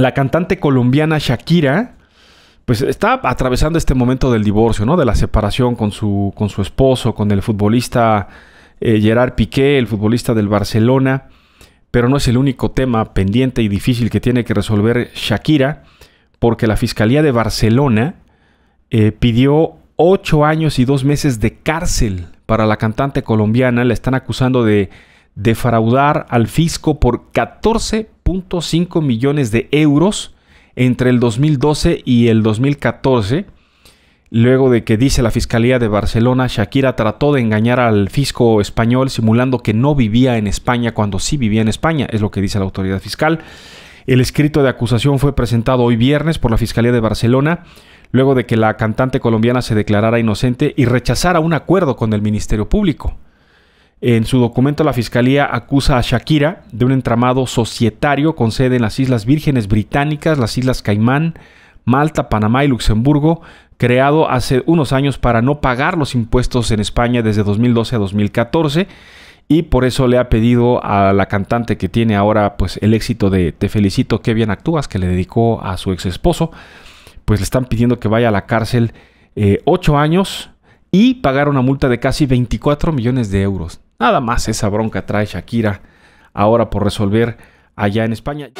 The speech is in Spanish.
la cantante colombiana Shakira, pues está atravesando este momento del divorcio, ¿no? De la separación con su, con su esposo, con el futbolista eh, Gerard Piqué, el futbolista del Barcelona. Pero no es el único tema pendiente y difícil que tiene que resolver Shakira, porque la Fiscalía de Barcelona eh, pidió ocho años y dos meses de cárcel para la cantante colombiana. La están acusando de defraudar al fisco por 14 cinco millones de euros entre el 2012 y el 2014, luego de que dice la Fiscalía de Barcelona, Shakira trató de engañar al fisco español simulando que no vivía en España cuando sí vivía en España, es lo que dice la autoridad fiscal. El escrito de acusación fue presentado hoy viernes por la Fiscalía de Barcelona, luego de que la cantante colombiana se declarara inocente y rechazara un acuerdo con el Ministerio Público. En su documento, la Fiscalía acusa a Shakira de un entramado societario con sede en las Islas Vírgenes Británicas, las Islas Caimán, Malta, Panamá y Luxemburgo, creado hace unos años para no pagar los impuestos en España desde 2012 a 2014 y por eso le ha pedido a la cantante que tiene ahora pues el éxito de Te felicito, qué bien actúas, que le dedicó a su ex esposo, pues le están pidiendo que vaya a la cárcel eh, ocho años y pagar una multa de casi 24 millones de euros. Nada más esa bronca trae Shakira ahora por resolver allá en España.